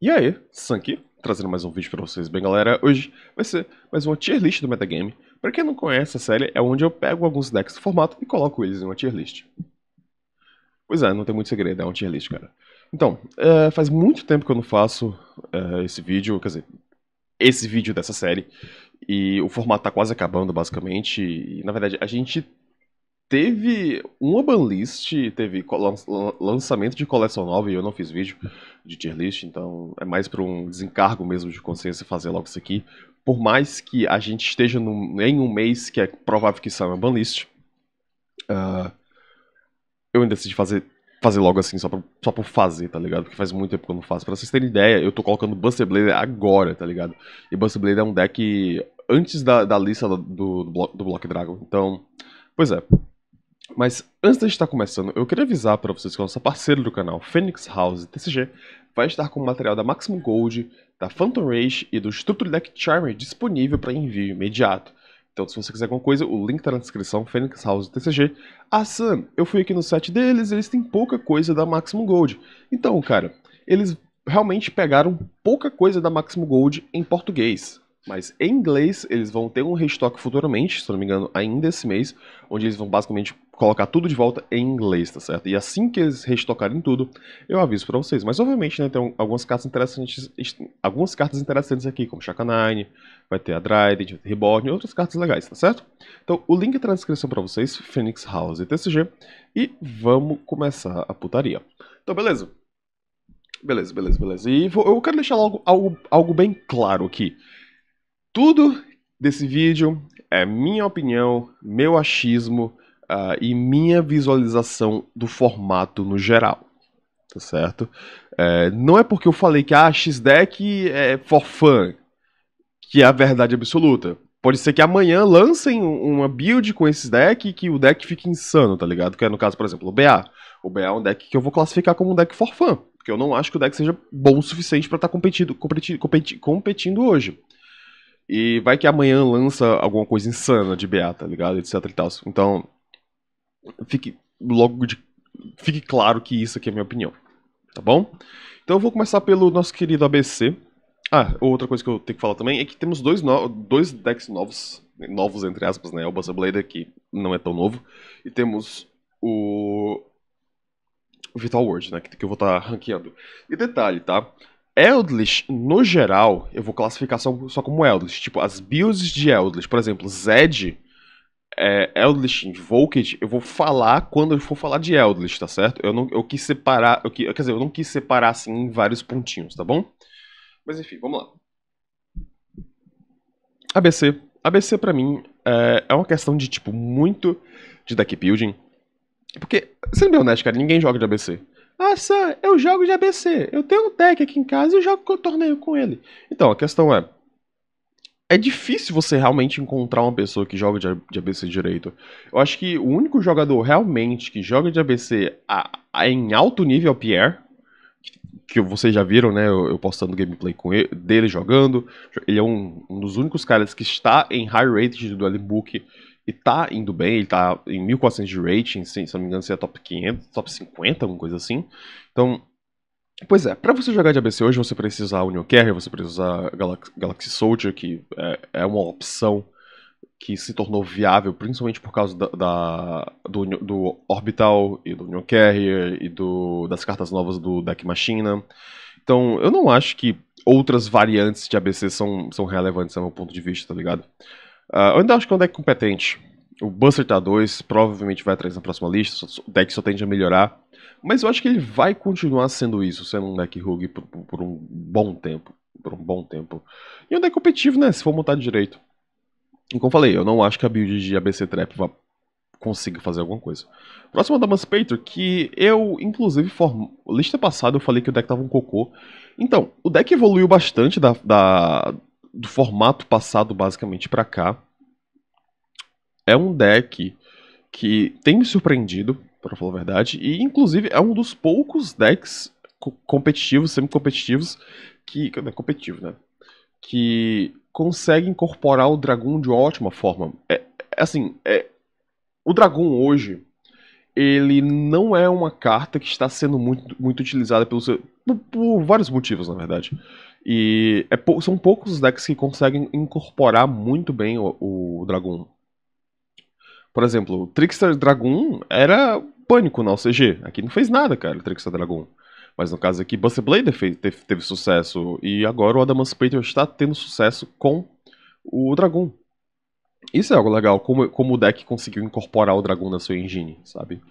E aí, Sanky, trazendo mais um vídeo para vocês. Bem, galera, hoje vai ser mais uma tier list do metagame. Para quem não conhece, a série é onde eu pego alguns decks do formato e coloco eles em uma tier list. Pois é, não tem muito segredo, é uma tier list, cara. Então, é, faz muito tempo que eu não faço é, esse vídeo, quer dizer, esse vídeo dessa série. E o formato tá quase acabando, basicamente. E, na verdade, a gente teve uma banlist, teve lançamento de coleção nova e eu não fiz vídeo de tier list, então é mais para um desencargo mesmo de consciência fazer logo isso aqui. Por mais que a gente esteja num, em um mês que é provável que saia uma banlist, uh, eu ainda decidi fazer fazer logo assim, só por, só por fazer, tá ligado? Porque faz muito tempo que eu não faço. Pra vocês terem ideia, eu tô colocando Buster Blader agora, tá ligado? E Buster Blader é um deck antes da, da lista do, do, do Block Dragon. Então, pois é. Mas antes da gente estar começando, eu queria avisar para vocês que o nosso parceiro do canal, Phoenix House TCG, vai estar com material da Maximum Gold, da Phantom Rage e do Structure Deck Charmer disponível para envio imediato. Então, se você quiser alguma coisa, o link está na descrição, Phoenix House TCG. Ah, Sam, eu fui aqui no site deles, eles têm pouca coisa da Maximum Gold. Então, cara, eles realmente pegaram pouca coisa da Maximum Gold em português. Mas em inglês, eles vão ter um restoque futuramente, se não me engano, ainda esse mês, onde eles vão basicamente colocar tudo de volta em inglês, tá certo? E assim que eles restocarem tudo, eu aviso para vocês. Mas obviamente, né, tem algumas cartas interessantes, algumas cartas interessantes aqui, como Chaka Nine, vai ter a Dryden, Reborn e outras cartas legais, tá certo? Então, o link tá na descrição para vocês, Phoenix House e TCG, e vamos começar a putaria. Então, beleza. Beleza, beleza, beleza. E vou, eu quero deixar logo algo, algo bem claro aqui. Tudo desse vídeo é minha opinião, meu achismo uh, e minha visualização do formato no geral. Tá certo? É, não é porque eu falei que a ah, deck é for fun, que é a verdade absoluta. Pode ser que amanhã lancem uma build com esse deck que o deck fique insano, tá ligado? Que é no caso, por exemplo, o BA. O BA é um deck que eu vou classificar como um deck for fun, porque eu não acho que o deck seja bom o suficiente para estar tá competindo, competindo, competindo hoje. E vai que amanhã lança alguma coisa insana de Beata, tá ligado? Etc e tal. Então, fique logo de... Fique claro que isso aqui é a minha opinião, tá bom? Então eu vou começar pelo nosso querido ABC. Ah, outra coisa que eu tenho que falar também é que temos dois, no... dois decks novos, novos entre aspas, né? O Buzzer Blader, que não é tão novo, e temos o Vital World, né? Que eu vou estar tá ranqueando. E detalhe, tá? Eldritch, no geral, eu vou classificar só, só como Eldritch. Tipo, as builds de Eldritch, por exemplo, Zed, é, Eldritch Invoked, eu vou falar quando eu for falar de Eldritch, tá certo? Eu não eu quis separar, eu, quer dizer, eu não quis separar assim em vários pontinhos, tá bom? Mas enfim, vamos lá. ABC. ABC para mim é, é uma questão de tipo muito de deck building. Porque, sendo bem honesto, cara, ninguém joga de ABC. Ah, Sam, eu jogo de ABC. Eu tenho um deck aqui em casa e eu jogo torneio com ele. Então, a questão é. É difícil você realmente encontrar uma pessoa que joga de ABC direito. Eu acho que o único jogador realmente que joga de ABC a, a, em alto nível é o Pierre. Que, que vocês já viram, né? Eu, eu postando gameplay com ele, dele jogando. Ele é um, um, dos únicos caras que está em high rate do Dueling Book e tá indo bem, ele tá em 1400 de rating, se, se não me engano, se é top 500, top 50, alguma coisa assim. Então, Pois é, para você jogar de ABC hoje você precisa usar Union Carrier, você precisa usar Galaxy, Galaxy Soldier, que é, é, uma opção que se tornou viável principalmente por causa da, da do, do, Orbital e do Union Carrier e do, das cartas novas do Deck Machina. Então eu não acho que outras variantes de ABC são, são relevantes a é meu ponto de vista, tá ligado? Uh, eu ainda acho que é um deck competente. O Buster tá 2, provavelmente vai atrás na próxima lista, o deck só tende a melhorar. Mas eu acho que ele vai continuar sendo isso, sendo um deck rogue por, por, um bom tempo. Por um bom tempo. E é um deck competitivo, né? Se for montar direito. E como eu falei, eu não acho que a build de ABC Trap vá consiga fazer alguma coisa. Próximo é da Manspator, que eu, inclusive, form... lista passada eu falei que o deck tava um cocô. Então, o deck evoluiu bastante da, da do formato passado, basicamente, para cá é um deck que tem me surpreendido, para falar a verdade, e inclusive é um dos poucos decks co competitivos, semi-competitivos, que. Não é competitivo, né? Que consegue incorporar o dragão de ótima forma. É, é assim, é, o dragão hoje, ele não é uma carta que está sendo muito, muito utilizada pelo seu, por, por, vários motivos, na verdade. E é são poucos os decks que conseguem incorporar muito bem o, o Dragon. Por exemplo, Trickster Dragon era pânico na OCG. Aqui não fez nada, cara, o Trickster Dragon. Mas no caso aqui, Buster Blade fez, teve, teve, sucesso. E agora o Adamus Patriot está tendo sucesso com o Dragon. Isso é algo legal, como, como o deck conseguiu incorporar o Dragon na sua engine, sabe?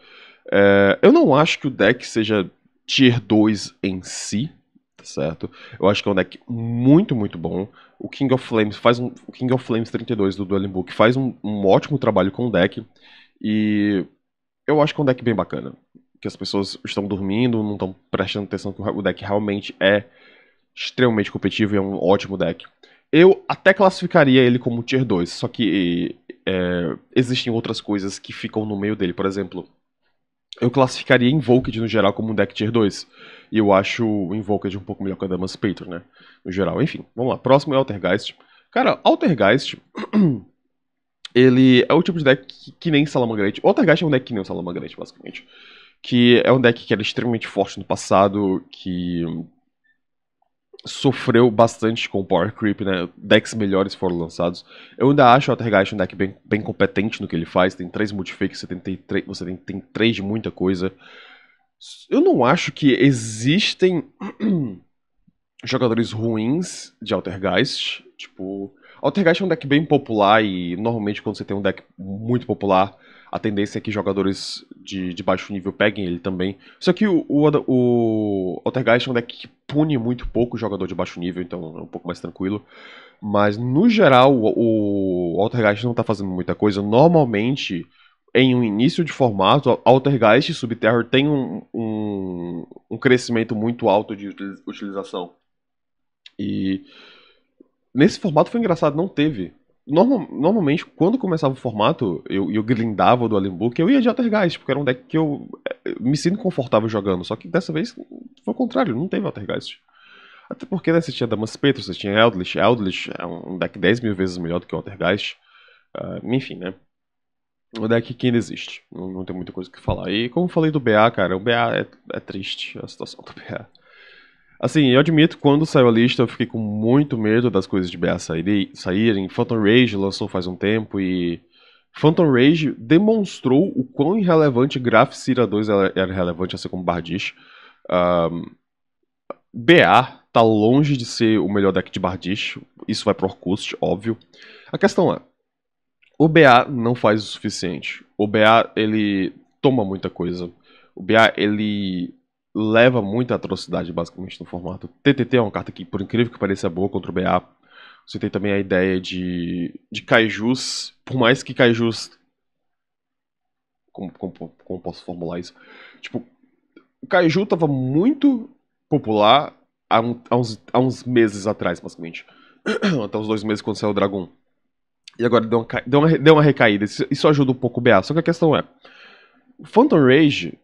É, eu não acho que o deck seja tier 2 em si, tá certo? Eu acho que é um deck muito, muito bom o King of Flames faz um, o King of Flames 32 do Dueling Book faz um, um ótimo trabalho com o deck e eu acho que é um deck bem bacana, que as pessoas estão dormindo, não estão prestando atenção que o deck realmente é extremamente competitivo e é um ótimo deck. Eu até classificaria ele como Tier 2, só que é, existem outras coisas que ficam no meio dele. Por exemplo, eu classificaria Invoked no geral como um deck Tier 2. E eu acho o Invoked um pouco melhor que o Emancipator, né? No geral. Enfim, vamos lá. Próximo é Altergeist. Cara, Altergeist. ele é o tipo de deck que, que nem Salamangreat. Altergeist é um deck que nem o Salamangreat, basicamente. Que é um deck que era extremamente forte no passado, que sofreu bastante com o Power Creep, né? Decks melhores foram lançados. Eu ainda acho o Altergeist um deck bem, bem competente no que ele faz. Tem três multifakes, você tem, tem, tem três de muita coisa. Eu não acho que existem jogadores ruins de Altergeist. Tipo, Altergeist é um deck bem popular e normalmente quando você tem um deck muito popular, a tendência é que jogadores de, de baixo nível peguem ele também. Só que o, o, o Altergeist é um deck que pune muito pouco o jogador de baixo nível, então é um pouco mais tranquilo. Mas no geral, o, o Altergeist não está fazendo muita coisa. Normalmente, em um início de formato, Altergeist e Subterror tem um, um, um, crescimento muito alto de utilização. E nesse formato foi engraçado, não teve. Normal, normalmente, quando começava o formato, eu, eu grindava do Alimbook, eu ia de Altergeist, porque era um deck que eu, eu eh, me sinto confortável jogando. Só que dessa vez foi o contrário, não teve Altergeist. Até porque né, você tinha Damas Petro, você tinha Eldritch. Eldritch é um deck 10 mil vezes melhor do que o Altergeist. Uh, enfim, né? O deck que ainda existe. Não, não tem muita coisa que falar. E como eu falei do BA, cara, o BA é, é triste a situação do BA. Assim, eu admito, quando saiu a lista, eu fiquei com muito medo das coisas de BA saírem. Phantom Rage lançou faz um tempo e. Phantom Rage demonstrou o quão irrelevante Graf Cira 2 era relevante a ser como Bardish. Um, BA tá longe de ser o melhor deck de Bardish. Isso vai pro Orcust, óbvio. A questão é. O BA não faz o suficiente. O BA, ele toma muita coisa. O BA, ele leva muita atrocidade, basicamente, no formato. TTT é uma carta que, por incrível que pareça, é boa contra o BA. Você tem também a ideia de, de kaijus. Por mais que kaijus... Como, como, como posso formular isso? Tipo, o kaiju tava muito popular há, um, há, uns, há uns meses atrás, basicamente. Até uns dois meses quando saiu o Dragon. E agora deu uma, deu uma, deu uma recaída. Isso, isso ajuda um pouco o BA. Só que a questão é: o Phantom Rage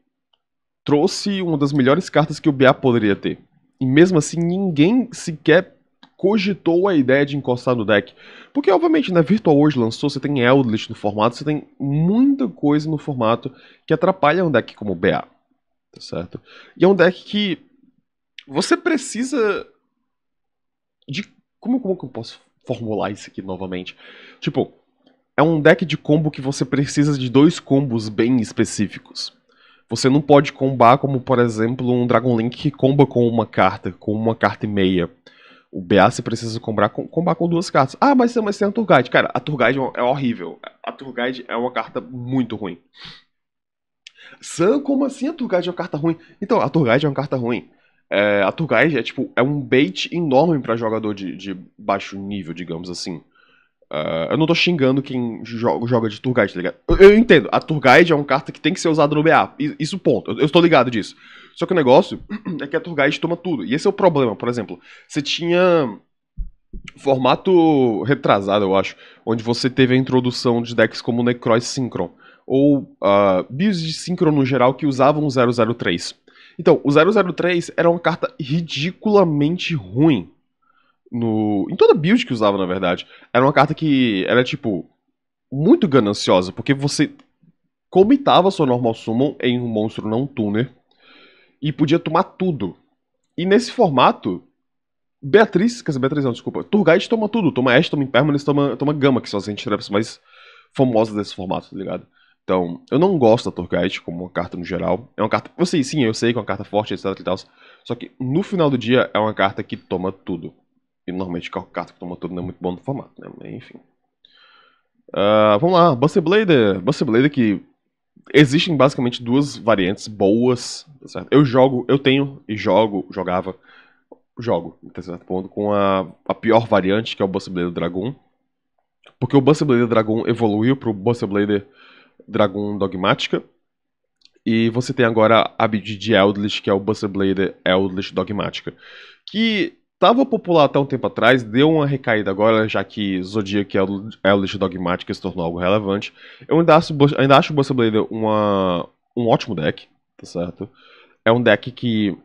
trouxe uma das melhores cartas que o BA poderia ter. E mesmo assim, ninguém sequer cogitou a ideia de encostar no deck. Porque, obviamente, na né, Virtual World lançou, você tem Eldritch no formato, você tem muita coisa no formato que atrapalha um deck como o BA. Tá certo? E é um deck que você precisa de. Como, como que eu posso formular isso aqui novamente. Tipo, é um deck de combo que você precisa de dois combos bem específicos. Você não pode combar como, por exemplo, um Dragon Link que comba com uma carta, com uma carta e meia. O BA você precisa combar com, combar com duas cartas. Ah, mas, mas tem a Turguide. Cara, a Turguide é horrível. A Turguide é uma carta muito ruim. Sam, como assim a Turguide é uma carta ruim? Então, a Turguide é uma carta ruim. É, a Turgai é tipo é um bait enorme para jogador de, de, baixo nível, digamos assim. Uh, eu não tô xingando quem joga, joga de Turgai, tá ligado? Eu, eu, entendo, a Turgai é uma carta que tem que ser usada no BA. Isso ponto. Eu, eu estou ligado disso. Só que o negócio é que a Turgai toma tudo. E esse é o problema, por exemplo. Você tinha formato retrasado, eu acho, onde você teve a introdução de decks como Necroy Synchron ou uh, de Synchron no geral que usavam 003 então, o 003 era uma carta ridiculamente ruim. No, em toda build que usava, na verdade. Era uma carta que era, tipo, muito gananciosa, porque você comitava sua normal summon em um monstro não tuner e podia tomar tudo. E nesse formato, Beatriz, quer dizer, Beatriz não, desculpa, Turgite toma tudo, toma Ash, toma Impermanence, toma, toma Gama, que são as entidades mais famosas desse formato, tá ligado? Então, eu não gosto da Torguide como uma carta no geral. É uma carta. Eu sei, sim, eu sei que é uma carta forte, etc e Só que no final do dia é uma carta que toma tudo. E normalmente a carta que toma tudo não é muito bom no formato, né? Enfim. Uh, vamos lá, Buster Blader. Buster Blader que. Existem basicamente duas variantes boas, tá certo? Eu jogo, eu tenho e jogo, jogava, jogo, até certo ponto, com a, a pior variante, que é o Buster Blader Dragon. Porque o Buster Blader Dragon evoluiu pro Buster Blader Dragon Dogmática. E você tem agora a BD de Eldritch, que é o Buster Blader Eldritch Dogmática. Que estava popular até um tempo atrás, deu uma recaída agora, já que Zodiac e Eldritch Dogmática se tornou algo relevante. Eu ainda acho, ainda acho o Buster Blader uma, um ótimo deck, tá certo? É um deck que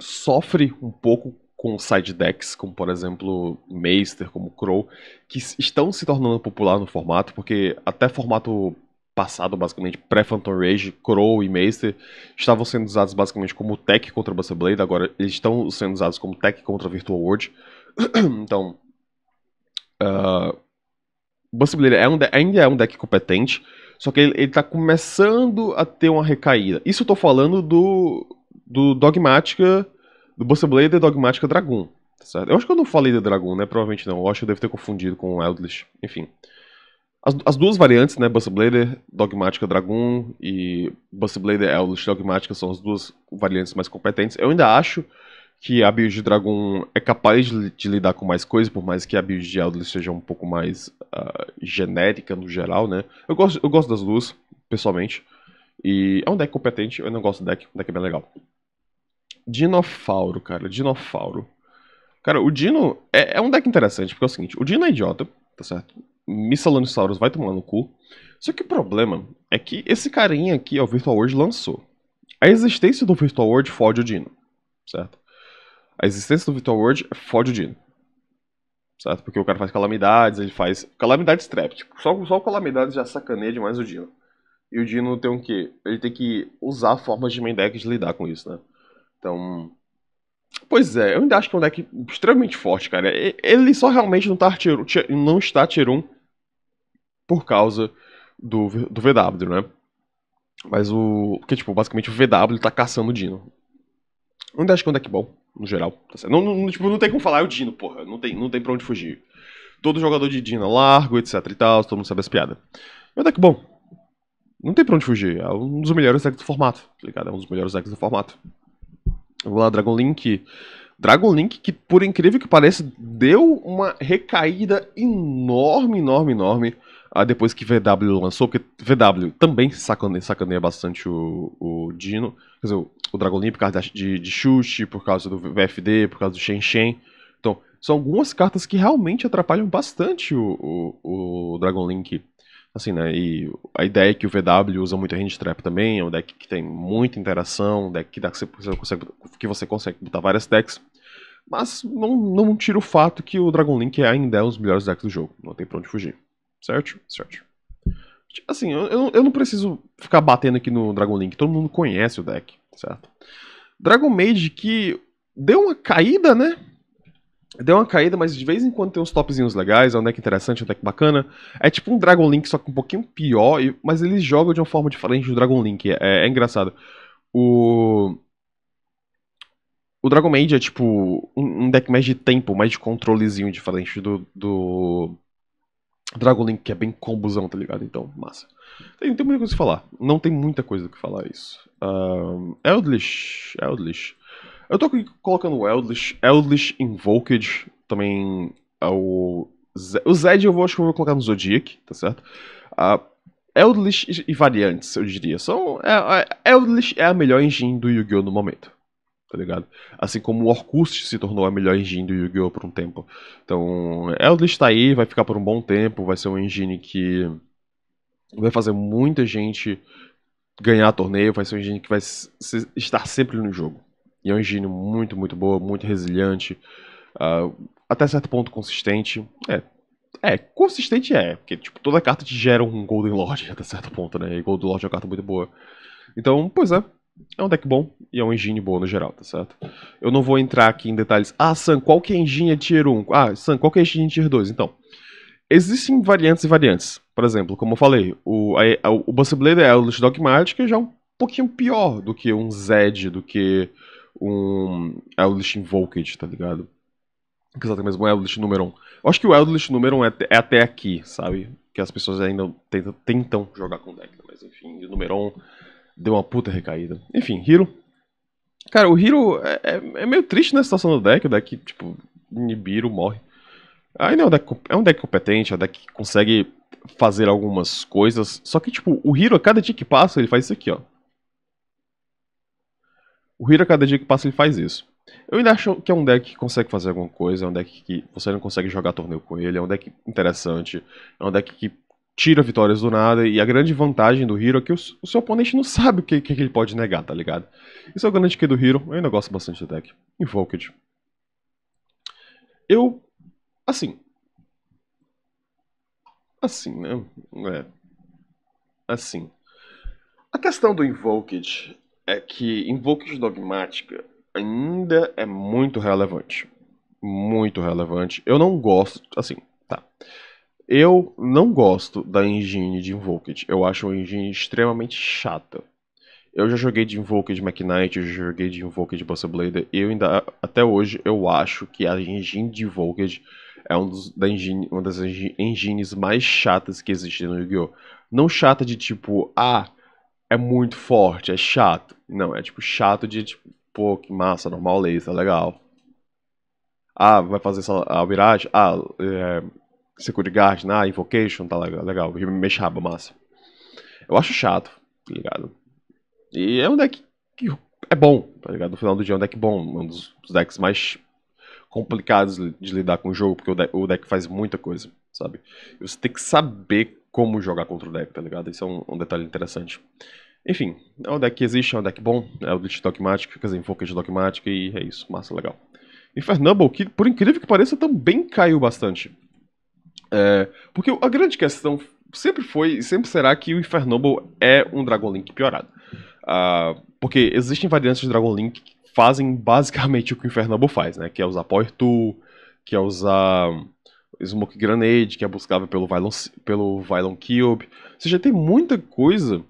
sofre um pouco com side decks, como por exemplo Meister, como Crow, que estão se tornando popular no formato, porque até formato passado, basicamente pré-Phantom Rage, Crow e Meister estavam sendo usados basicamente como tech contra Buster Blade, agora eles estão sendo usados como tech contra Virtual World. então, uh, Buster Blade é um ainda é um deck competente, só que ele, está começando a ter uma recaída. Isso eu tô falando do, do Dogmática do Buster Blade e Dogmática Dragon. Tá certo? Eu acho que eu não falei de Dragon, né? Provavelmente não. Eu acho que eu devo ter confundido com o Eldritch. Enfim. As, as, duas variantes, né? Buster Blader, Dogmática Dragon e Buster Blader, Eldritch Dogmática são as duas variantes mais competentes. Eu ainda acho que a build de Dragon é capaz de, de lidar com mais coisas, por mais que a build de Eldritch seja um pouco mais uh, genérica no geral, né? Eu gosto, eu gosto das duas, pessoalmente. E é um deck competente, eu não gosto do deck, o deck é bem legal. Dinofauro, cara. Dinofauro. Cara, o Dino é, é, um deck interessante, porque é o seguinte, o Dino é idiota, tá certo? Missalanosaurus vai tomar no cu. Só que o problema é que esse carinha aqui, ó, o Virtual World lançou. A existência do Virtual World fode o Dino, certo? A existência do Virtual World fode o Dino. Certo? Porque o cara faz calamidades, ele faz calamidades trap. Tipo, só, só o calamidades já sacaneia demais o Dino. E o Dino tem o um quê? Ele tem que usar formas de main deck de lidar com isso, né? Então. Pois é, eu ainda acho que é um deck extremamente forte, cara. Ele só realmente não, tá tier, não está tier 1 por causa do, do VW, né? Mas o. Porque, tipo, basicamente o VW tá caçando o Dino. Eu ainda acho que é um deck bom, no geral. Tá não, não, tipo, não tem como falar, é o Dino, porra. Não tem, não tem pra onde fugir. Todo jogador de Dino é largo, etc e tal, todo mundo sabe as piadas. É um deck bom. Não tem pra onde fugir. É um dos melhores decks do formato, tá ligado? É um dos melhores decks do formato. Vamos lá, Dragon Link. Dragon Link, que por incrível que pareça, deu uma recaída enorme, enorme, enorme ah, depois que VW lançou, porque VW também sacaneia, sacaneia bastante o, o Dino, quer dizer, o Dragon Link por causa de, de chute, por causa do VFD, por causa do Shen Shen. Então, são algumas cartas que realmente atrapalham bastante o, o, o Dragon Link assim, né? E a ideia é que o VW usa muito a hand trap também, é um deck que tem muita interação, um deck que, dá, que, você, consegue, que você consegue botar várias decks, mas não, não tira o fato que o Dragon Link ainda é um dos melhores decks do jogo, não tem pra onde fugir, certo? Certo. Assim, eu, eu não preciso ficar batendo aqui no Dragon Link, todo mundo conhece o deck, certo? Dragon Mage que deu uma caída, né? Deu uma caída, mas de vez em quando tem uns topzinhos legais, é um deck interessante, é um deck bacana. É tipo um Dragon Link, só que um pouquinho pior, mas ele joga de uma forma diferente do Dragon Link. É, é engraçado. O. O Dragon Mage é tipo um deck mais de tempo, mais de controlezinho diferente do, do Dragon Link, que é bem combozão, tá ligado? Então, massa. Tem, tem muita coisa que falar. Não tem muita coisa do que falar isso. Um, Eldlish. Eldlish. Eu tô colocando Eldritch, Eldritch Invoked, também é o, Z o Zed eu vou, acho que eu vou colocar no Zodiac, tá certo? Uh, e variantes, eu diria. São, é, é, é a melhor engine do Yu-Gi-Oh! no momento. Tá ligado? Assim como o Orcust se tornou a melhor engine do Yu-Gi-Oh! por um tempo. Então, Eldritch tá aí, vai ficar por um bom tempo, vai ser um engine que vai fazer muita gente ganhar torneio, vai ser um engine que vai se, estar sempre no jogo. E é um engine muito, muito boa, muito resiliente, uh, até certo ponto consistente. É, é, consistente é, porque tipo, toda carta te gera um Golden Lord até certo ponto, né? E Golden Lord é uma carta muito boa. Então, pois é, é um deck bom e é um engine boa no geral, tá certo? Eu não vou entrar aqui em detalhes. Ah, Sam, qual que é a engine tier 1? Ah, Sam, qual que é a engine tier 2? Então, existem variantes e variantes. Por exemplo, como eu falei, o, a, a, o Busted Blade é o Dogmatic, que já é um pouquinho pior do que um Zed, do que um Eldritch Invoked, tá ligado? Que exatamente mesmo, um Eldritch número 1. Eu acho que o Eldritch número 1 é, é até aqui, sabe? Que as pessoas ainda tentam, tentam jogar com o deck, mas enfim, o número 1 deu uma puta recaída. Enfim, Hiro. Cara, o Hiro é, é, é meio triste na situação do deck, o deck, tipo, Nibiru morre. Ainda é um deck, é um deck competente, é um deck que consegue fazer algumas coisas. Só que, tipo, o Hiro, a cada dia que passa, ele faz isso aqui, ó. O Hero, a cada dia que passa, ele faz isso. Eu ainda acho que é um deck que consegue fazer alguma coisa, é um deck que você não consegue jogar torneio com ele, é um deck interessante, é um deck que tira vitórias do nada, e a grande vantagem do Hero é que o, o seu oponente não sabe o que, que, ele pode negar, tá ligado? Isso é o grande que do Hero, eu ainda gosto bastante do deck. Invoked. Eu. Assim. Assim, né? É. Assim. A questão do Invoked é que Invokes Dogmática ainda é muito relevante. Muito relevante. Eu não gosto, assim, tá. Eu não gosto da engine de Invoked. Eu acho a engine extremamente chata. Eu já joguei de Invoked McKnight, eu já joguei de Invoked Buster Blader, e eu ainda, até hoje, eu acho que a engine de Invoked é um dos, da engine, uma das engines mais chatas que existem no Yu-Gi-Oh! Não chata de tipo, ah, é muito forte, é chato. Não, é tipo chato de tipo, pô, que massa, normal laser, legal. Ah, vai fazer essa a viragem? Ah, é, Security Guard, na né? ah, Invocation, tá legal, mexe Mexaba, massa. Eu acho chato, tá ligado? E é um deck que é bom, tá ligado? No final do dia é um deck bom, um dos decks mais complicados de lidar com o jogo, porque o deck, o deck faz muita coisa, sabe? Você tem que saber como jogar contra o deck, tá ligado? Isso é um, um detalhe interessante. Enfim, é um deck que existe, é um deck bom, é o Blitz Dogmatic, quer dizer, Invoca de Dogmatic e é isso, massa, legal. Infernumble, que por incrível que pareça, também caiu bastante. É, porque a grande questão sempre foi e sempre será que o Infernumble é um Dragon Link piorado. Uh, porque existem variantes de Dragon Link que fazem basicamente o que o Infernumble faz, né? Que é usar Power Tool, que é usar Smoke Grenade, que é buscável pelo Vylon pelo Vylon Cube. Ou seja, tem muita coisa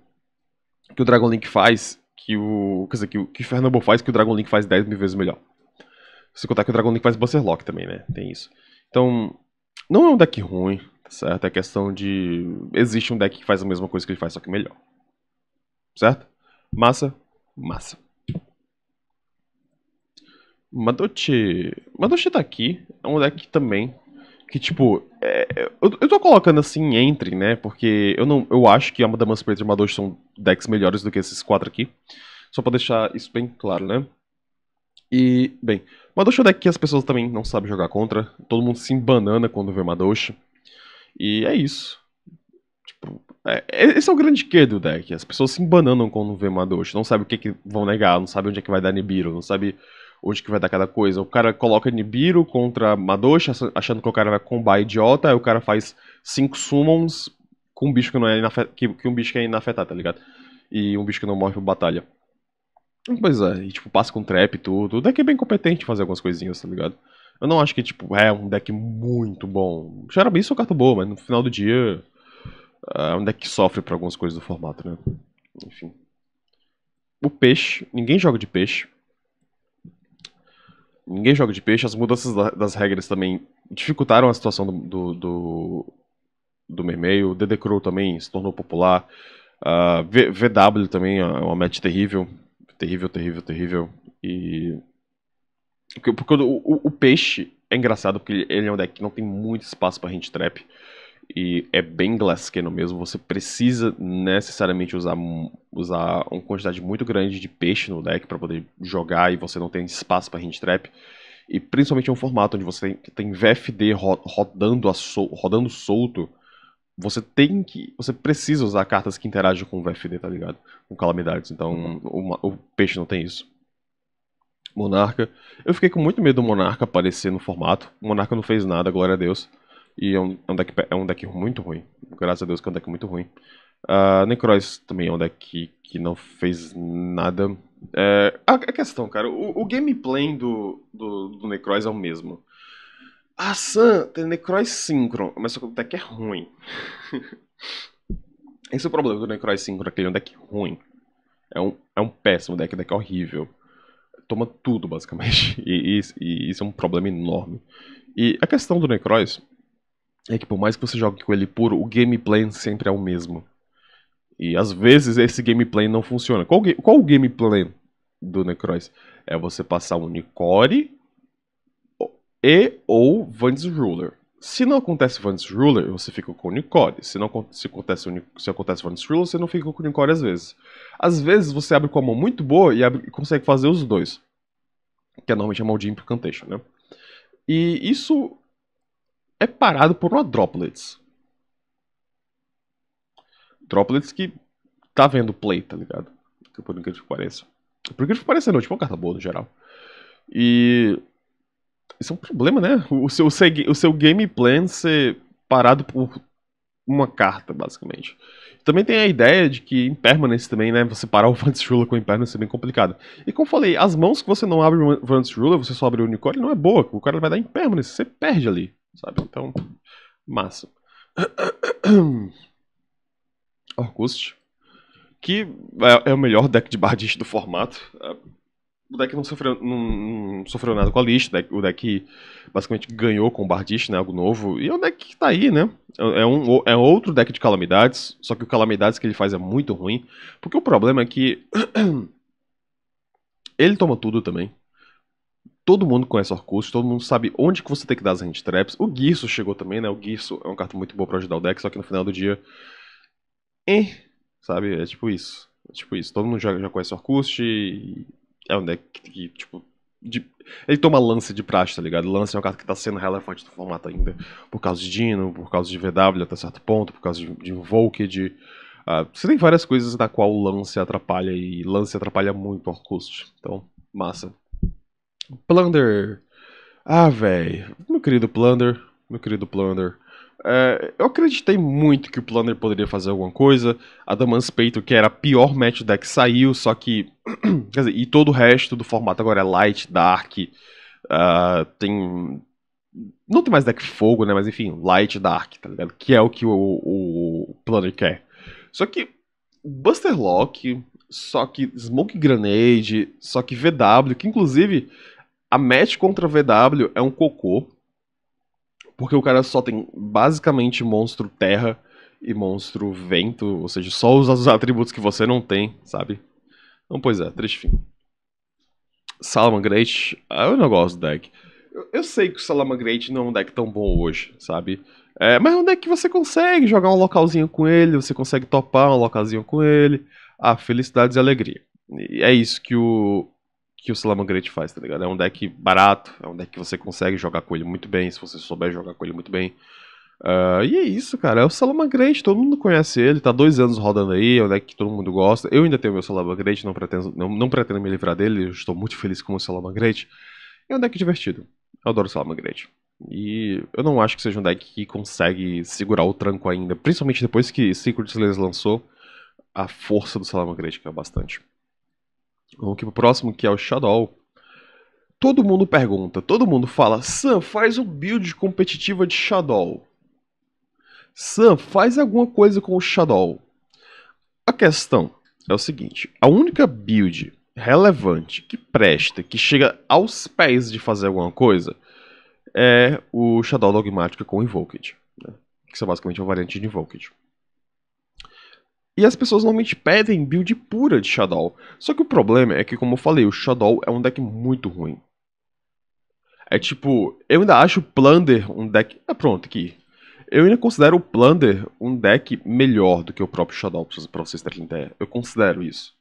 que o Dragon Link faz, que o. Quer dizer, que o, que o Fernando faz, que o Dragon Link faz 10 mil vezes melhor. Se contar que o Dragon Link faz Buster Lock também, né? Tem isso. Então, não é um deck ruim, tá certo? É questão de. Existe um deck que faz a mesma coisa que ele faz, só que melhor. Certo? Massa, massa. Madoche. Madoche tá aqui. É um deck que também que tipo, é, eu, eu tô colocando assim entre, né? Porque eu não, eu acho que a Damas Preto e a 2 são decks melhores do que esses quatro aqui. Só para deixar isso bem claro, né? E, bem, Madoshi é um deck que as pessoas também não sabem jogar contra. Todo mundo se embanana quando vê Madoshi. E é isso. Tipo, é, é, esse é o grande quê do deck. As pessoas se embananam quando vê Madoshi. Não sabem o que, que vão negar, não sabem onde é que vai dar Nibiru, não sabe onde que vai dar cada coisa. O cara coloca Nibiru contra Madoshi, achando que o cara vai combar idiota, aí o cara faz cinco summons com um bicho que não é que, que um bicho que é inafetado, tá ligado? E um bicho que não morre por batalha. Pois é, e tipo, passa com trap e tudo. O deck é bem competente em fazer algumas coisinhas, tá ligado? Eu não acho que, tipo, é um deck muito bom. Já era bem sua carta boa, mas no final do dia. É, é um deck que sofre pra algumas coisas do formato, né? Enfim. O peixe. Ninguém joga de peixe ninguém joga de peixe, as mudanças das regras também dificultaram a situação do, do, do, do Mermeio. DD Crow também se tornou popular. Uh, ah, VW também é uma match terrível. Terrível, terrível, terrível. E. Porque, porque o, o, o, peixe é engraçado porque ele é um deck que não tem muito espaço para hand trap e é bem glasscano mesmo, você precisa necessariamente usar, usar uma quantidade muito grande de peixe no deck para poder jogar e você não tem espaço para hand trap. E principalmente em é um formato onde você tem, tem VFD rodando, sol, rodando solto, você tem que. Você precisa usar cartas que interagem com o VFD, tá ligado? Com calamidades. Então uhum. uma, o peixe não tem isso. Monarca. Eu fiquei com muito medo do Monarca aparecer no formato. O Monarca não fez nada, glória a Deus. E é um, é um, deck, é um deck muito ruim. Graças a Deus que é um deck muito ruim. Uh, ah, Necroz também é um deck que, que não fez nada. É, a, a, questão, cara, o, o gameplay do, do, do Necroz é o mesmo. A Sam tem Necroz Synchron, mas o deck é ruim. Esse é o problema do Necroz Synchron, aquele é, é um deck ruim. É um, é um péssimo deck, deck horrível. Toma tudo, basicamente. E, e, e isso é um problema enorme. E a questão do Necroz é que por mais que você jogue com ele puro, o gameplay sempre é o mesmo. E às vezes esse gameplay não funciona. Qual, qual o gameplay do Necroz? É você passar um Nicore e ou Van's Ruler. Se não acontece Van's Ruler, você fica com o Nicore. Se não se acontece, se acontece Van's Ruler, você não fica com o Nicore às vezes. Às vezes você abre com a mão muito boa e, abre, consegue fazer os dois. Que é normalmente a mão de Incantation, né? E isso é parado por uma droplets. Droplets que tá vendo play, tá ligado? Tipo, por incrível que pareça. Por incrível que pareça, não. Tipo, é uma carta boa no geral. E. Isso é um problema, né? O seu, o seu, o seu game plan ser parado por uma carta, basicamente. Também tem a ideia de que Impermanence também, né? Você parar o Vance Ruler com Impermanence é bem complicado. E como eu falei, as mãos que você não abre o Vance Ruler, você só abre o Unicorn, não é boa. O cara vai dar Impermanence, você perde ali sabe? Então, massa. August que é, é, o melhor deck de bardista do formato. É, o deck não sofreu, não, não sofreu nada com a lista, o deck basicamente ganhou com o bardista né, algo novo. E é um deck que tá aí, né? É, é, um, é outro deck de Calamidades, só que o Calamidades que ele faz é muito ruim. Porque o problema é que ele toma tudo também todo mundo conhece Orkut, todo mundo sabe onde que você tem que dar as hand traps. O Guiço chegou também, né? O Guiço é uma carta muito boa para ajudar o deck, só que no final do dia. É, sabe? É tipo isso. É tipo isso. Todo mundo já, já conhece Orkut e. É um deck que, tipo. De... Ele toma lance de praxe, tá ligado? Lance é uma carta que tá sendo relevante no formato ainda. Por causa de Dino, por causa de VW até certo ponto, por causa de, de Invoked. Uh, ah, você tem várias coisas da qual o lance atrapalha e lance atrapalha muito o Então, massa. Plunder. Ah, velho. Meu querido Plunder. Meu querido Plunder. É, eu acreditei muito que o Plunder poderia fazer alguma coisa. A Daman's Peito, que era a pior match deck, saiu, só que. quer dizer, e todo o resto do formato agora é Light, Dark. Uh, tem. Não tem mais deck fogo, né? Mas enfim, Light Dark, tá ligado? Que é o que o, o, o Plunder quer. Só que. Buster Lock, só que Smoke Grenade, só que VW, que inclusive a match contra a VW é um cocô. Porque o cara só tem basicamente monstro terra e monstro vento, ou seja, só usa os atributos que você não tem, sabe? Então, pois é, triste fim. Great, ah, eu não gosto do deck. Eu, eu sei que o Great não é um deck tão bom hoje, sabe? É, mas é um deck que você consegue jogar um localzinho com ele, você consegue topar um localzinho com ele. Ah, felicidades e alegria. E é isso que o, que o Salamangreat faz, tá ligado? É um deck barato, é um deck que você consegue jogar com ele muito bem, se você souber jogar com ele muito bem. Uh, e é isso, cara. É o Salamangreat, todo mundo conhece ele, tá dois anos rodando aí, é um deck que todo mundo gosta. Eu ainda tenho meu Salamangreat, não pretendo, não, não pretendo me livrar dele, eu estou muito feliz com o Salamangreat. É um deck divertido. Eu adoro o Salamangreat. E eu não acho que seja um deck que consegue segurar o tranco ainda, principalmente depois que Secret Slayer lançou, a força do Salamangreat que é bastante. Vamos aqui pro próximo, que é o Shadow. Todo mundo pergunta, todo mundo fala, Sam, faz um build competitiva de Shadow. Sam, faz alguma coisa com o Shadow. A questão é o seguinte, a única build relevante, que presta, que chega aos pés de fazer alguma coisa, é o Shadow Dogmática com Invoked. Né? Que são basicamente uma variante de Invoked. E as pessoas normalmente pedem build pura de Shadow. Só que o problema é que, como eu falei, o Shadow é um deck muito ruim. É tipo, eu ainda acho o Plunder um deck. Ah, pronto, aqui. Eu ainda considero o Plunder um deck melhor do que o próprio Shadow, pra vocês terem ideia. Eu considero isso.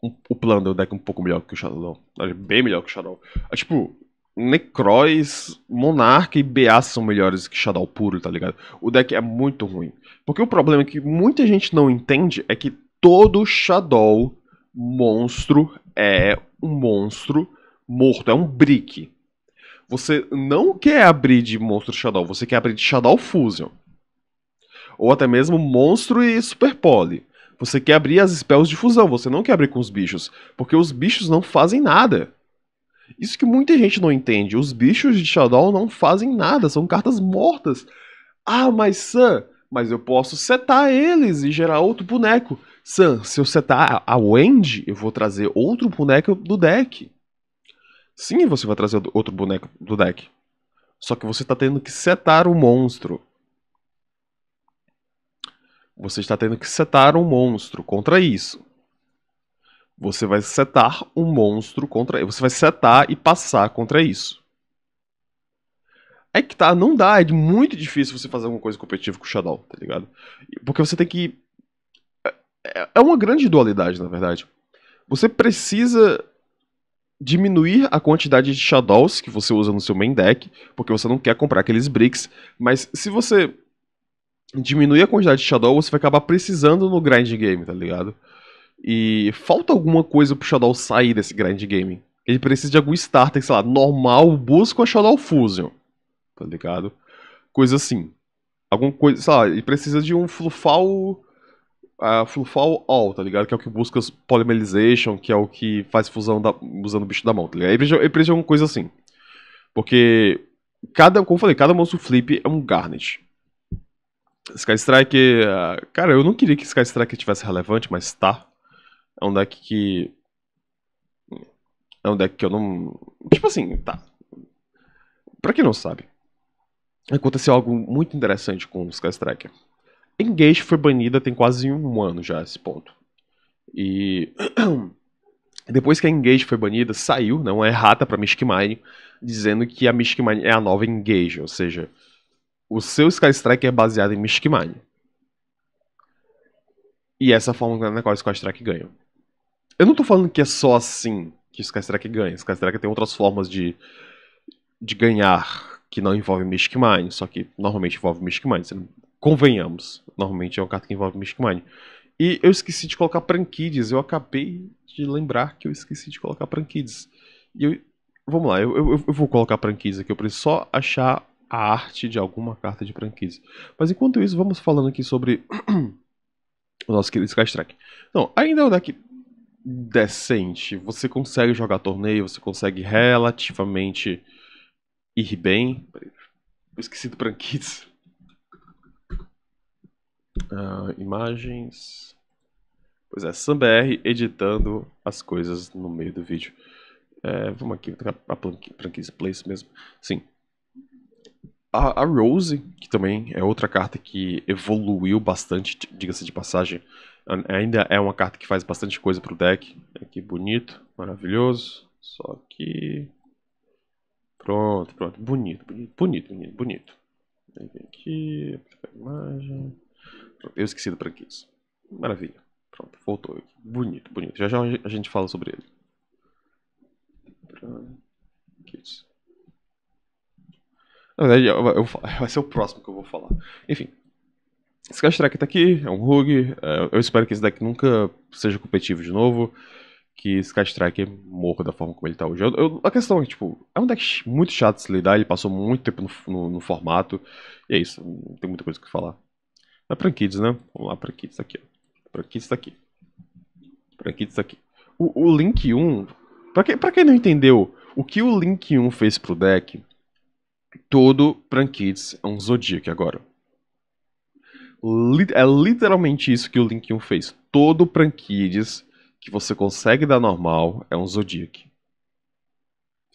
O, Plunder é um deck um pouco melhor que o Shadow. É bem melhor que o Shadow. É tipo, Necroz, Monarca e BA são melhores que Shadow puro, tá ligado? O deck é muito ruim. Porque o problema que muita gente não entende é que todo Shadow monstro é um monstro morto, é um brick. Você não quer abrir de monstro Shadow, você quer abrir de Shadow Fusion. Ou até mesmo monstro e Super Poly. Você quer abrir as spells de fusão, você não quer abrir com os bichos, porque os bichos não fazem nada. Isso que muita gente não entende. Os bichos de Shadow não fazem nada, são cartas mortas. Ah, mas Sam, mas eu posso setar eles e gerar outro boneco. Sam, se eu setar a Wendy, eu vou trazer outro boneco do deck. Sim, você vai trazer outro boneco do deck. Só que você está tendo que setar o um monstro. Você está tendo que setar um monstro contra isso. Você vai setar um monstro contra ele. Você vai setar e passar contra isso. É que tá, não dá, é muito difícil você fazer alguma coisa competitiva com o Shadow, tá ligado? Porque você tem que. É, é uma grande dualidade, na verdade. Você precisa diminuir a quantidade de Shadows que você usa no seu main deck, porque você não quer comprar aqueles bricks, mas se você diminuir a quantidade de Shadow, você vai acabar precisando no grind game, tá ligado? E falta alguma coisa pro Shadow sair desse grind game. Ele precisa de algum starter, sei lá, normal, busca a Shadow Fusion. Tá ligado? Coisa assim. Alguma coisa, sei lá, ele precisa de um Flufal. Uh, Flufal All, tá ligado? Que é o que busca Polymerization, que é o que faz fusão da, usando o bicho da mão, tá ligado? Ele precisa, ele precisa de alguma coisa assim. Porque cada, como eu falei, cada monstro flip é um Garnet. Sky Strike, ah, cara, eu não queria que Sky Strike tivesse relevante, mas tá. É um deck que. É um deck que eu não. Tipo assim, tá. Pra quem não sabe, aconteceu algo muito interessante com os Cast Tracker. Engage foi banida tem quase um ano já, esse ponto. E. Depois que a Engage foi banida, saiu né, uma errata pra Mystic Mine, dizendo que a Mystic Mine é a nova Engage, ou seja, o seu Sky Strike é baseado em Mystic Mine. E essa é a forma na qual o Sky Strike ganha. Eu não tô falando que é só assim que o Skystrike ganha. O Skystrike tem outras formas de, de ganhar que não envolve Mystic Mind, só que normalmente envolve Mystic Mind. Convenhamos, normalmente é uma carta que envolve Mystic Mind. E eu esqueci de colocar Prankids, eu acabei de lembrar que eu esqueci de colocar Prankids. E eu... Vamos lá, eu, eu, eu vou colocar Prankids aqui, eu preciso só achar a arte de alguma carta de Prankids. Mas enquanto isso, vamos falando aqui sobre o nosso querido Skystrike. Então, ainda é o deck decente, você consegue jogar torneio, você consegue relativamente ir bem. Eu esqueci do Branquitos. Uh, imagens. Pois é, SamBR editando as coisas no meio do vídeo. É, vamos aqui, a Planquise Place mesmo. Sim. A, a Rose, que também é outra carta que evoluiu bastante, diga-se de passagem, Ainda é uma carta que faz bastante coisa pro deck. Aqui bonito, maravilhoso. Só que. Pronto, pronto. Bonito, bonito, bonito, bonito. bonito. Aí vem aqui, aplicar imagem. Pronto, eu esqueci do Pranquês. Maravilha. Pronto, voltou aqui. Bonito, bonito. Já já a gente fala sobre ele. Pranquês. Na verdade, eu, eu, eu, vai ser o próximo que eu vou falar. Enfim, esse Gastrack tá aqui, é um rug. É, eu espero que esse deck nunca seja competitivo de novo. Que esse Gastrack morra da forma como ele tá hoje. Eu, eu, a questão é que, tipo, é um deck muito chato de se lidar. Ele passou muito tempo no, no, no formato. E é isso, não tem muita coisa o que falar. É Prankids, né? Vamos lá, Prankids tá aqui. Prankids tá aqui. Prankids tá aqui. O, o Link 1, pra, pra quem não entendeu, o que o Link 1 fez pro deck, todo Prankids é um Zodíaco agora li é literalmente isso que o Link 1 fez. Todo Prankides que você consegue dar normal é um Zodiac.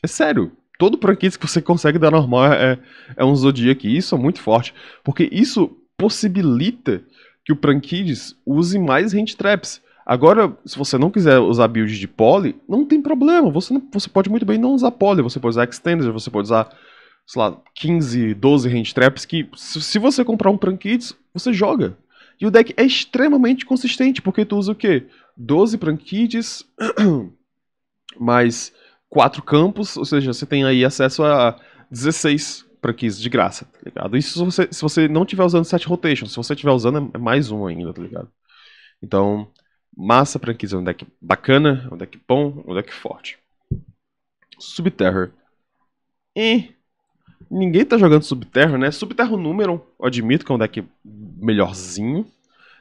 É sério. Todo Prankides que você consegue dar normal é, é, é um Zodiac. E isso é muito forte. Porque isso possibilita que o Prankides use mais hand traps. Agora, se você não quiser usar build de poly, não tem problema. Você, não, você pode muito bem não usar poly. Você pode usar extenders, você pode usar sei lá, 15, 12 hand traps que se você comprar um Prankids, você joga. E o deck é extremamente consistente, porque tu usa o quê? 12 Prankids, mais 4 campos, ou seja, você tem aí acesso a 16 Prankids de graça, tá ligado? Isso se você, se você não tiver usando 7 rotations, se você tiver usando é mais um ainda, tá ligado? Então, massa Prankids é um deck bacana, é um deck bom, é um deck forte. Subterror. Eh Ninguém tá jogando Subterra, né? Subterra número, admito que é um deck melhorzinho.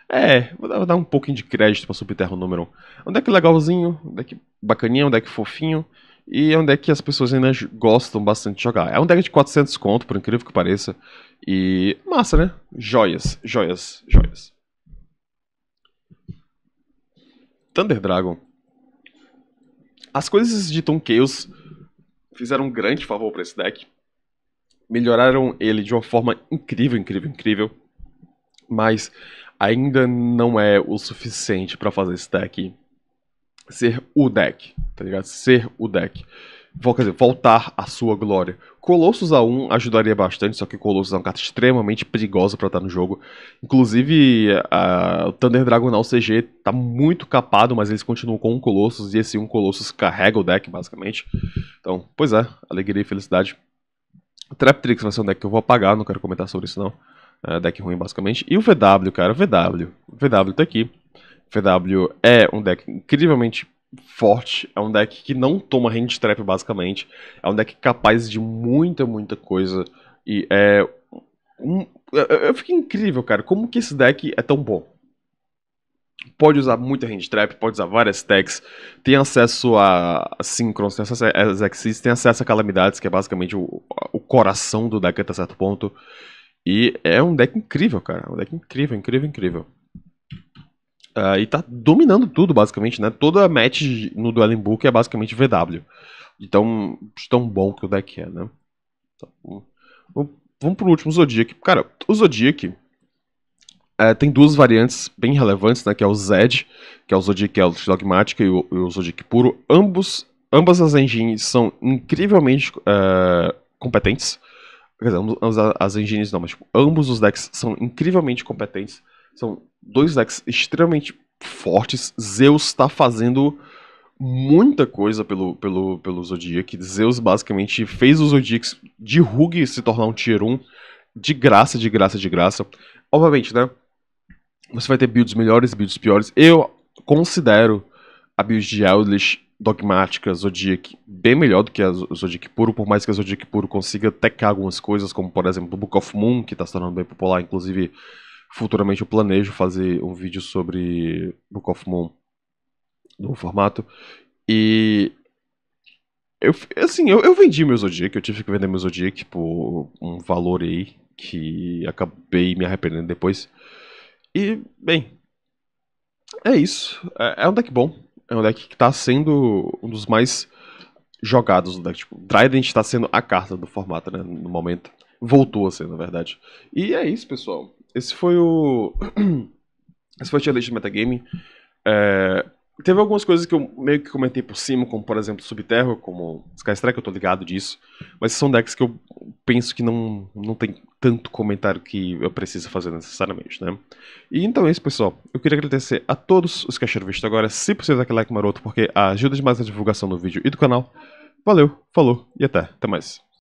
É, vou dar, um pouquinho de crédito pra Subterra número. É um deck legalzinho, um deck bacaninha, um deck fofinho. E é um deck que as pessoas ainda gostam bastante de jogar. É um deck de 400 conto, por incrível que pareça. E massa, né? Joias, joias, joias. Thunder Dragon. As coisas de Tom Chaos fizeram um grande favor para esse deck melhoraram ele de uma forma incrível, incrível, incrível. Mas ainda não é o suficiente para fazer esse deck ser o deck, tá ligado? Ser o deck. Vou, quer dizer, voltar à sua glória. Colossus A1 ajudaria bastante, só que Colossus é uma carta extremamente perigosa para estar no jogo. Inclusive, o Thunder Dragonal CG tá muito capado, mas eles continuam com um Colossus, e esse um Colossus carrega o deck, basicamente. Então, pois é, alegria e felicidade Trap Tricks vai ser um deck que eu vou apagar, não quero comentar sobre isso não. É, deck ruim, basicamente. E o VW, cara, o VW. O VW tá aqui. O VW é um deck incrivelmente forte, é um deck que não toma hand trap, basicamente. É um deck capaz de muita, muita coisa. E é... Um, eu fico incrível, cara, como que esse deck é tão bom. Pode usar muita hand trap, pode usar várias techs, tem acesso a, a tem acesso a exercícios, tem acesso a calamidades, que é basicamente o, o coração do deck até certo ponto. E é um deck incrível, cara. Um deck incrível, incrível, incrível. Uh, e tá dominando tudo, basicamente, né? Toda match no Dueling Book é basicamente VW. Então, tão bom que o deck é, né? Então, vamos pro último, Zodiac. Cara, o Zodiac é, tem duas variantes bem relevantes, né, que é o Zed, que é o Zodiac Eldritch é e o, e o Zodiac Puro. Ambos, ambas as engines são incrivelmente é, competentes. Quer dizer, ambas as engines não, mas tipo, ambos os decks são incrivelmente competentes. São dois decks extremamente fortes. Zeus está fazendo muita coisa pelo, pelo, pelo Zodiac. Zeus basicamente fez o Zodiac de Rug se tornar um Tier 1 de graça, de graça, de graça. Obviamente, né? Você vai ter builds melhores e builds piores. Eu considero a build de Eldritch dogmática Zodiac bem melhor do que a Zodiac Puro, por mais que a Zodiac Puro consiga tecar algumas coisas, como por exemplo o Book of Moon, que está se tornando bem popular, inclusive futuramente eu planejo fazer um vídeo sobre Book of Moon no formato. E eu, assim, eu, eu vendi meu Zodiac, eu tive que vender meu Zodiac por um valor aí que acabei me arrependendo depois. E, bem, é isso. É, é, um deck bom. É um deck que está sendo um dos mais jogados do deck. Tipo, Trident está sendo a carta do formato, né? No momento. Voltou a ser, na verdade. E é isso, pessoal. Esse foi o. Esse foi o tier de metagame. É... Teve algumas coisas que eu meio que comentei por cima, como por exemplo Subterra, como Sky Strike, eu tô ligado disso. Mas são decks que eu penso que não, não tem tanto comentário que eu preciso fazer necessariamente, né? E então é isso, pessoal. Eu queria agradecer a todos os que acharam visto agora. Se possível, aquele like maroto, porque ajuda demais a divulgação do vídeo e do canal. Valeu, falou e até. Até mais.